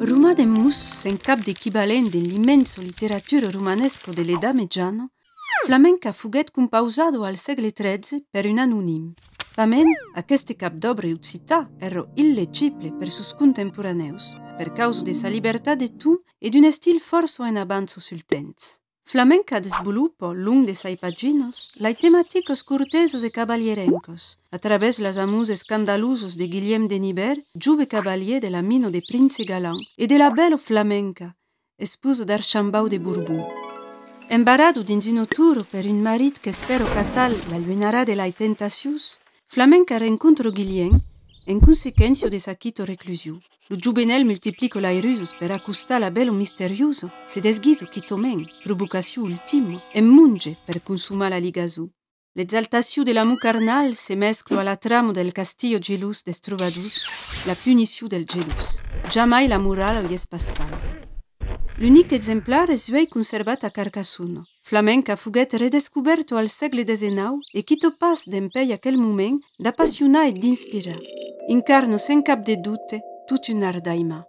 Ruà de Mus sen cap d’equivalent de’immenso literaturo romanesco delle dameggiano, Flamencafugètcun pausado al segle XII per un anonim. Famen, aqueste capdobre utità ero illeciple per sus contemporaneus, per cau de sa libertà de tu e d’un estil forrço en avanzo sulpensz. Flamenca de sbuluppo lung de saipaaginos, lai temas corteos e cavaliereencos, At través las amuse candalusos de Guillem de Nivè, juuve cavalier de laamiino de Pri Galán e de la Bell flamenca, espuso d’Ar Chambau de Bourbu. Embaradu dinino turo per il marit que spero catal elvinarà de la tentaius, Flanca rencontro Guillem. Em de sa quito reclusio, Le juvenel multiplie la per la belle misterioso, se desguise quitomen, provocation ultimo, et munge per consumar la ligazou. L'exaltation de l'amour carnal se mesclo à la trame del castillo gelus des la punition del gelus. Jamais la morale y est passée. L'unique exemplaire est conservé à Carcassonne, Flamenca au redescoberto al et qui e passe d'un d'empei à quel moment d'appassionner et d'inspirer. incarne sans cap de doute, toute une ardaima.